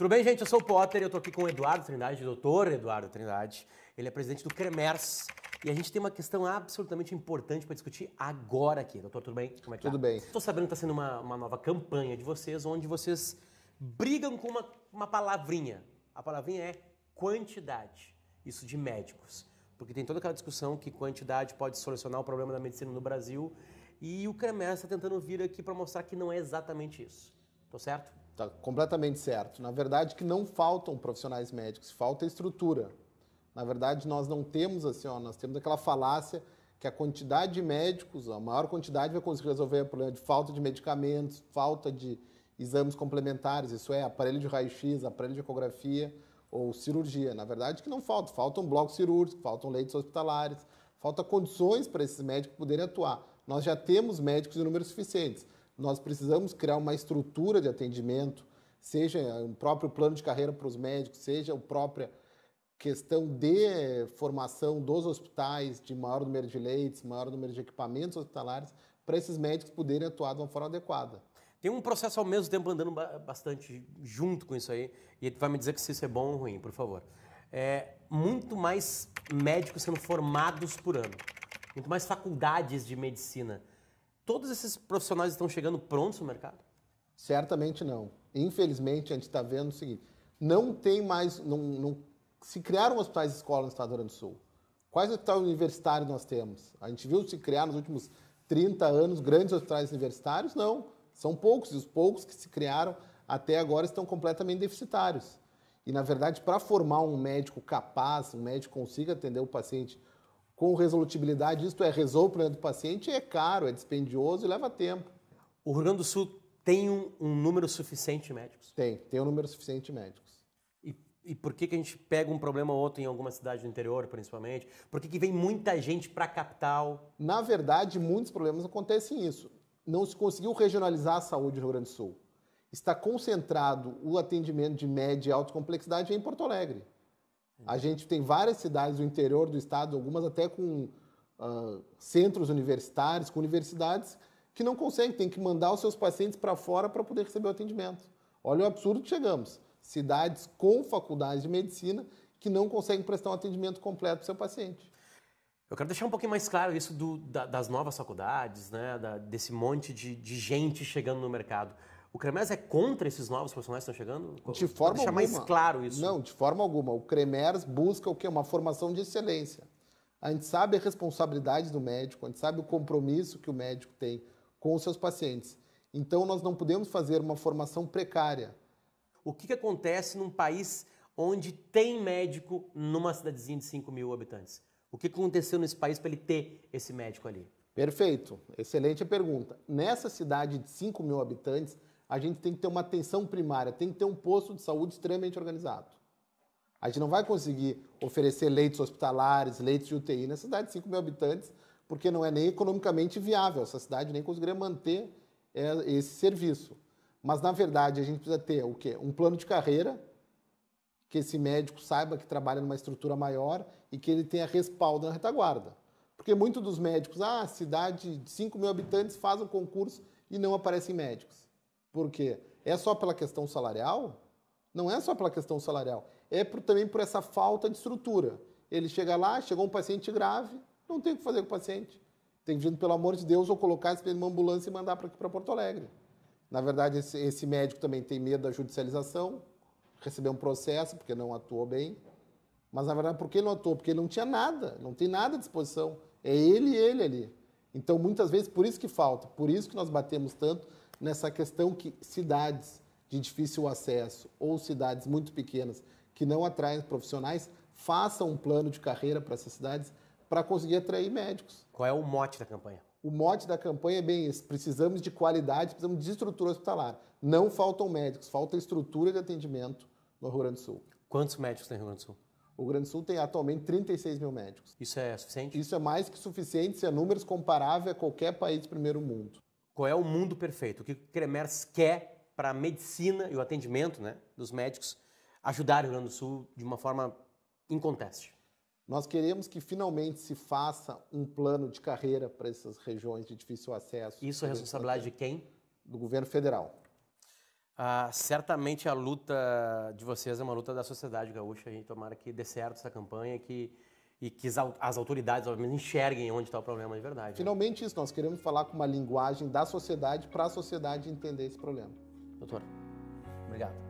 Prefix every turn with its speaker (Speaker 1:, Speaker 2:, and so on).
Speaker 1: Tudo bem, gente? Eu sou o Potter, eu tô aqui com o Eduardo Trindade, o doutor Eduardo Trindade. Ele é presidente do CREMERS. E a gente tem uma questão absolutamente importante para discutir agora aqui. Doutor, tudo bem? Como é que tá? Tudo tá? bem. Estou sabendo que está sendo uma, uma nova campanha de vocês, onde vocês brigam com uma, uma palavrinha. A palavrinha é quantidade. Isso de médicos. Porque tem toda aquela discussão que quantidade pode solucionar o problema da medicina no Brasil. E o CREMERS está tentando vir aqui para mostrar que não é exatamente isso. Tô certo? Está
Speaker 2: completamente certo. Na verdade, que não faltam profissionais médicos, falta estrutura. Na verdade, nós não temos assim, ó, nós temos aquela falácia que a quantidade de médicos, a maior quantidade vai conseguir resolver o problema de falta de medicamentos, falta de exames complementares, isso é, aparelho de raio-x, aparelho de ecografia ou cirurgia. Na verdade, que não falta, faltam blocos cirúrgicos, faltam leitos hospitalares, falta condições para esses médicos poderem atuar. Nós já temos médicos em números suficientes. Nós precisamos criar uma estrutura de atendimento, seja um próprio plano de carreira para os médicos, seja a própria questão de formação dos hospitais, de maior número de leitos, maior número de equipamentos hospitalares, para esses médicos poderem atuar de uma forma adequada.
Speaker 1: Tem um processo ao mesmo tempo andando bastante junto com isso aí, e vai me dizer que se isso é bom ou ruim, por favor. É, muito mais médicos sendo formados por ano, muito mais faculdades de medicina todos esses profissionais estão chegando prontos no mercado?
Speaker 2: Certamente não. Infelizmente, a gente está vendo o seguinte: não tem mais. Não, não, se criaram hospitais de escola no estado do Rio Grande do Sul. Quais hospitais universitários nós temos? A gente viu se criar nos últimos 30 anos grandes hospitais universitários? Não. São poucos, e os poucos que se criaram até agora estão completamente deficitários. E, na verdade, para formar um médico capaz, um médico que consiga atender o paciente com resolutibilidade, isto é, resolve o problema do paciente, é caro, é dispendioso e leva tempo. O Rio Grande do Sul tem um, um número suficiente de médicos? Tem, tem um número
Speaker 1: suficiente de médicos. E, e por que, que a gente pega um problema ou outro em alguma cidade do interior, principalmente?
Speaker 2: Por que, que vem muita gente para a capital? Na verdade, muitos problemas acontecem isso. Não se conseguiu regionalizar a saúde no Rio Grande do Sul está concentrado o atendimento de média e alta complexidade em Porto Alegre. A gente tem várias cidades do interior do estado, algumas até com uh, centros universitários, com universidades, que não conseguem, tem que mandar os seus pacientes para fora para poder receber o atendimento. Olha o absurdo que chegamos. Cidades com faculdades de medicina que não conseguem prestar um atendimento completo para o seu paciente.
Speaker 1: Eu quero deixar um pouquinho mais claro isso do, da, das novas faculdades, né? Da, desse monte de, de gente chegando no mercado. O Cremers é contra esses novos profissionais que estão chegando?
Speaker 2: De forma deixar alguma. mais claro isso. Não, de forma alguma. O Cremers busca o quê? Uma formação de excelência. A gente sabe a responsabilidade do médico, a gente sabe o compromisso que o médico tem com os seus pacientes. Então, nós não podemos fazer uma formação precária. O
Speaker 1: que, que acontece num país onde tem médico numa cidadezinha de 5 mil habitantes?
Speaker 2: O que aconteceu nesse país para ele ter esse médico ali? Perfeito, excelente a pergunta. Nessa cidade de 5 mil habitantes, a gente tem que ter uma atenção primária, tem que ter um posto de saúde extremamente organizado. A gente não vai conseguir oferecer leitos hospitalares, leitos de UTI na cidade de 5 mil habitantes, porque não é nem economicamente viável. Essa cidade nem conseguiria manter é, esse serviço. Mas, na verdade, a gente precisa ter o quê? Um plano de carreira, que esse médico saiba que trabalha numa estrutura maior e que ele tenha respaldo na retaguarda. Porque muitos dos médicos, ah, cidade de 5 mil habitantes faz um concurso e não aparecem médicos. Porque é só pela questão salarial? Não é só pela questão salarial, é por, também por essa falta de estrutura. Ele chega lá, chegou um paciente grave, não tem o que fazer com o paciente. Tem que, vir pelo amor de Deus, ou colocar esse numa ambulância e mandar para aqui para Porto Alegre. Na verdade, esse, esse, médico também tem medo da judicialização, receber um processo porque não atuou bem. Mas na verdade, por que ele não atuou? Porque ele não tinha nada, não tem nada à disposição. É ele e ele ali. Então, muitas vezes, por isso que falta, por isso que nós batemos tanto nessa questão que cidades de difícil acesso ou cidades muito pequenas que não atraem profissionais façam um plano de carreira para essas cidades para conseguir atrair médicos. Qual é o mote da campanha? O mote da campanha é bem esse: precisamos de qualidade, precisamos de estrutura hospitalar. Não faltam médicos, falta estrutura de atendimento no Rio Grande do Sul. Quantos médicos tem no Rio Grande do Sul? O Rio Grande do Sul tem atualmente 36 mil médicos. Isso é suficiente? Isso é mais que suficiente, se é números comparável a qualquer país do primeiro mundo
Speaker 1: qual é o mundo perfeito, o que o Cremers quer para a medicina e o atendimento né,
Speaker 2: dos médicos ajudar o Rio Grande do Sul de uma forma inconteste. Nós queremos que finalmente se faça um plano de carreira para essas regiões de difícil acesso. Isso é responsabilidade de quem? Do governo federal.
Speaker 1: Ah, certamente a luta de vocês é uma luta da sociedade gaúcha. A gente tomara que dê certo essa campanha, que e que as autoridades enxerguem onde está o problema de verdade. Né?
Speaker 2: Finalmente né? isso, nós queremos falar com uma linguagem da sociedade para a sociedade entender esse problema.
Speaker 1: Doutor, obrigado.